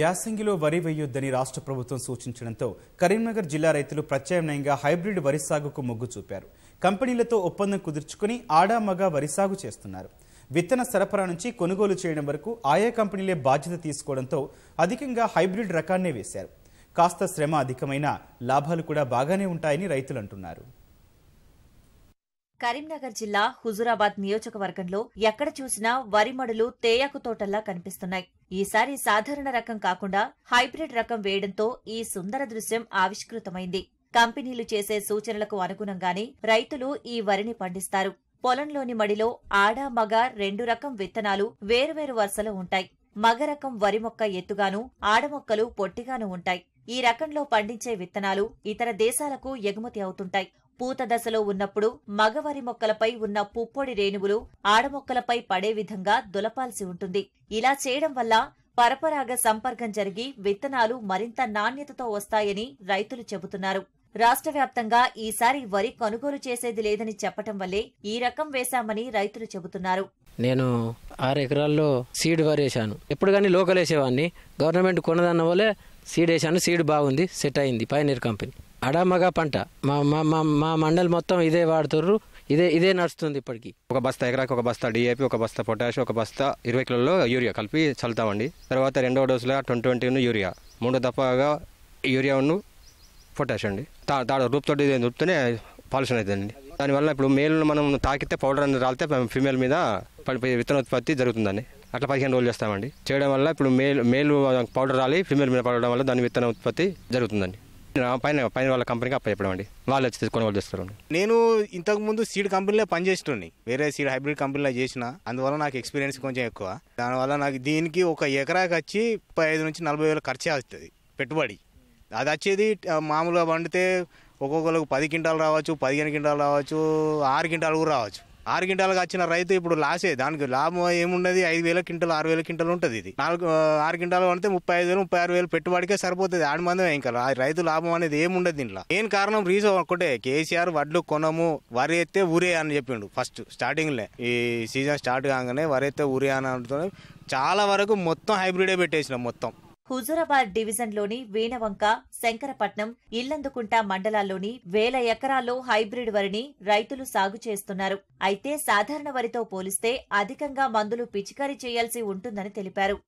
యాసంగిలో వరి వేయొద్దని రాష్ట్ర ప్రభుత్వం సూచించడంతో కరీంనగర్ జిల్లా రైతులు ప్రత్యామ్నాయంగా హైబ్రిడ్ వరి సాగుకు మొగ్గు చూపారు కంపెనీలతో ఒప్పందం కుదుర్చుకుని ఆడామగ వరి సాగు చేస్తున్నారు విత్తన సరఫరా నుంచి కొనుగోలు చేయడం వరకు ఆయా కంపెనీలే బాధ్యత తీసుకోవడంతో అధికంగా హైబ్రిడ్ రకాన్నే వేశారు కాస్త శ్రమ అధికమైన లాభాలు కూడా బాగానే ఉంటాయని రైతులు అంటున్నారు కరీంనగర్ జిల్లా హుజురాబాద్ నియోజకవర్గంలో ఎక్కడ చూసినా వరిమడులు తేయాకు తోటల్లా కనిపిస్తున్నాయి ఈసారి సాధారణ రకం కాకుండా హైబ్రిడ్ రకం వేయడంతో ఈ సుందర దృశ్యం ఆవిష్కృతమైంది కంపెనీలు చేసే సూచనలకు అనుగుణంగానే రైతులు ఈ వరిని పండిస్తారు పొలంలోని మడిలో ఆడ మగ రెండు రకం విత్తనాలు వేరువేరు వరుసలో ఉంటాయి మగ రకం వరి మొక్క ఎత్తుగాను ఆడమొక్కలు పొట్టిగాను ఉంటాయి ఈ రకంలో పండించే విత్తనాలు ఇతర దేశాలకు ఎగుమతి అవుతుంటాయి పూత దశలో ఉన్నప్పుడు మగవారి మొక్కలపై ఉన్న పుప్పొడి రేణువులు ఆడమొక్కలపై పడే విధంగా దులపాల్సి ఉంటుంది ఇలా చేయడం వల్ల పరపరాగ సంపర్కం జరిగి విత్తనాలు మరింత నాణ్యతతో వస్తాయని రైతులు చెబుతున్నారు రాష్ట్ర వ్యాప్తంగా ఈసారి వరి కొనుగోలు చేసేది లేదని చెప్పటం వల్లే ఈ రకం వేశామని రైతులు చెబుతున్నారు నేను ఆరు ఎకరాల్లో సీడ్ వరి వేశాను ఎప్పుడు కానీ లోకల్ వేసేవాడిని గవర్నమెంట్ కొనదన్న వల్లే సీడ్ వేశాను సీడ్ బాగుంది సెట్ అయింది పైనీర్ కంపెనీ అడామగా పంట మా మా మా మండలి మొత్తం ఇదే వాడుతుర్రు ఇదే ఇదే నడుస్తుంది ఇప్పటికి ఒక బస్తా ఎకరాకి ఒక బస్తా డిఏపి ఒక బస్తా పొటాష్ ఒక బస్తా ఇరవై కిలోల్లో యూరియా కలిపి చల్లుతామండి తర్వాత రెండవ డోసులో ట్వంటీ ట్వంటీను యూరియా మూడో దఫాగా ఉన్ను పొటాష్ అండి తా తాడ రూపుతోటి రూపుతోనే పాల్యూషన్ అవుతుందండి దానివల్ల ఇప్పుడు మేలు మనం తాకితే పౌడర్ అనేది రాలితే ఫిమేల్ మీద పడిపోయి విత్తన ఉత్పత్తి జరుగుతుందండి అట్లా పదిహేను రోజులు చేస్తామండి చేయడం వల్ల ఇప్పుడు మేలు మేలు పౌడర్ రాలి ఫీమేల్ మీద పడడం వల్ల దాని విత్తన ఉత్పత్తి జరుగుతుందండి పైన పైన వాళ్ళ కంపెనీకి అప్పు చెప్పడం వాళ్ళు వచ్చి తీసుకొని వాళ్ళు చేస్తారు నేను ఇంతకు ముందు సీడ్ కంపెనీలో పనిచేస్తుండే వేరే సీడ్ హైబ్రిడ్ కంపెనీలో చేసిన అందువల్ల నాకు ఎక్స్పీరియన్స్ కొంచెం ఎక్కువ దానివల్ల నాకు దీనికి ఒక ఎకరాకి వచ్చి ముప్పై ఐదు నుంచి నలభై వేలు ఖర్చే అవుతుంది పెట్టుబడి అది వచ్చేది మామూలుగా పండితే ఒక్కొక్కరికి పది క్వింటాలు రావచ్చు పదిహేను క్వింటాలు రావచ్చు ఆరు క్వింటాలు కూడా రావచ్చు ఆరు క్వింటాలకు వచ్చిన రైతు ఇప్పుడు లాసే దానికి లాభం ఏముండదు ఐదు వేల క్వింటల్ ఆరు వేల క్వింటల్ ఉంటుంది ఇది నాలుగు ఆరు క్వింటాలు అంటే ముప్పై ఐదు వేలు ముప్పై ఆరు వేలు పెట్టుబడికే సరిపోతుంది ఆడి మందమే ఇంకా రైతు లాభం అనేది ఏముండదు దీంట్లో ఏం కారణం రీజన్ ఒకటే కేసీఆర్ వడ్లు కొనము వరి ఎత్తే ఊరే అని చెప్పిండు ఫస్ట్ స్టార్టింగ్లే ఈ సీజన్ స్టార్ట్ కాగానే వరి ఎత్తే ఊరే అని అంటున్నాడు చాలా వరకు మొత్తం హైబ్రిడే పెట్టేసినాం మొత్తం హుజూరాబాద్ డివిజన్లోని వీణవంక శంకరపట్నం ఇల్లందుకుంట మండలాల్లోని వేల ఎకరాల్లో హైబ్రిడ్ వరిని రైతులు సాగు చేస్తున్నారు అయితే సాధారణ వరితో పోలిస్తే అధికంగా మందులు పిచికారీ చేయాల్సి ఉంటుందని తెలిపారు